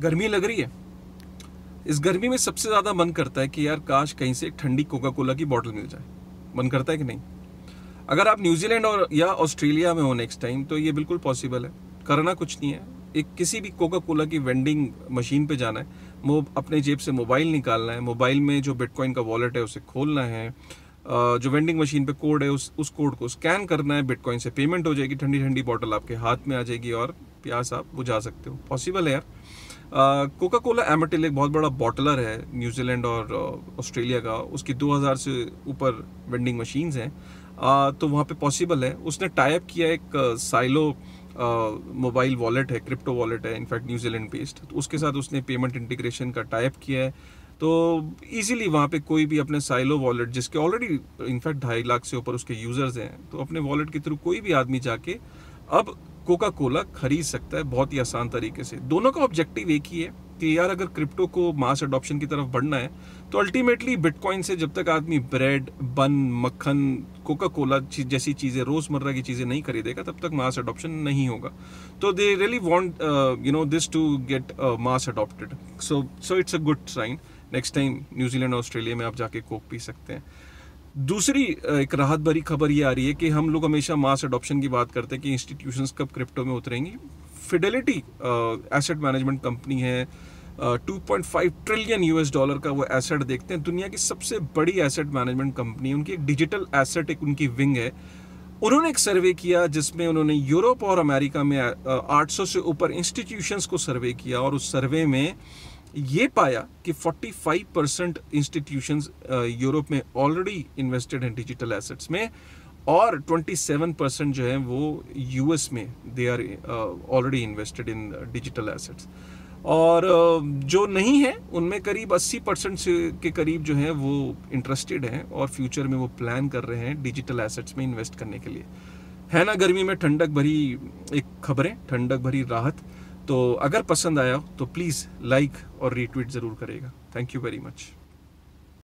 गर्मी लग रही है इस गर्मी में सबसे ज़्यादा मन करता है कि यार काश कहीं से ठंडी कोका कोला की बॉटल मिल जाए मन करता है कि नहीं अगर आप न्यूजीलैंड और या ऑस्ट्रेलिया में हो नेक्स्ट टाइम तो ये बिल्कुल पॉसिबल है करना कुछ नहीं है एक किसी भी कोका कोला की वेंडिंग मशीन पे जाना है वो अपने जेब से मोबाइल निकालना है मोबाइल में जो बिटकॉइन का वॉलेट है उसे खोलना है जो वेंडिंग मशीन पे कोड है उस उस कोड को स्कैन करना है बिटकॉइन से पेमेंट हो जाएगी ठंडी ठंडी बॉटल आपके हाथ में आ जाएगी और प्यास आप बुझा सकते हो पॉसिबल है यार कोका कोला एमटिल एक बहुत बड़ा बॉटलर है न्यूजीलैंड और ऑस्ट्रेलिया का उसकी 2000 से ऊपर वेंडिंग मशीन्स हैं तो वहाँ पे पॉसिबल है उसने टाइप किया एक साइलो मोबाइल वॉलेट है क्रिप्टो वॉलेट है इनफैक्ट न्यूजीलैंड बेस्ड तो उसके साथ उसने पेमेंट इंटीग्रेशन का टाइप किया है तो इजीली वहाँ पे कोई भी अपने साइलो वॉलेट जिसके ऑलरेडी इनफैक्ट ढाई लाख से ऊपर उसके यूज़र्स हैं तो अपने वॉलेट के थ्रू कोई भी आदमी जाके अब कोका कोला खरीद सकता है बहुत ही आसान तरीके से दोनों का ऑब्जेक्टिव एक ही है कि यार अगर क्रिप्टो को मास अडॉप्शन की तरफ बढ़ना है तो अल्टीमेटली बिटकॉइन से जब तक आदमी ब्रेड बन मक्खन कोका कोला जैसी चीज़ें रोज़मर्रा की चीज़ें नहीं खरीदेगा तब तक मास अडॉप्शन नहीं होगा तो they really want you know this to get mass adopted so so it's a good sign next time New Zealand Australia में आप जाके कोक पी सकते हैं दूसरी एक राहत भरी खबर ये आ रही है कि हम लोग हमेशा मास अडॉप्शन की बात करते हैं कि इंस्टीट्यूशंस कब क्रिप्टो में उतरेंगी फिडेलिटी एसेट मैनेजमेंट कंपनी है two point five trillion US dollar का वो एसेट देखते हैं दुनिया की सबसे बड़ी एसेट मैनेजमेंट कंपनी उनकी एक डिजिटल एसेट एक उनकी विंग है उन्होंने एक सर्वे किया जिसमें उन्होंने यूरोप और अमेरिका में 800 से ऊपर इंस्टीट्यूशंस को सर्वे किया और उस सर्वे में ये पाया कि 45 परसेंट इंस्टीट्यूशन यूरोप में ऑलरेडी इन्वेस्टेड हैं डिजिटल एसेट्स में और 27 परसेंट जो है वो यूएस में they are already invested in digital assets और uh, जो नहीं है उनमें करीब 80 परसेंट के करीब जो है वो इंटरेस्टेड हैं और फ्यूचर में वो प्लान कर रहे हैं डिजिटल एसेट्स में इन्वेस्ट करने के लिए है ना गर्मी में ठंडक भरी एक खबरें ठंडक भरी राहत तो अगर पसंद आया हो तो प्लीज़ लाइक और रीट्वीट ज़रूर करेगा थैंक यू वेरी मच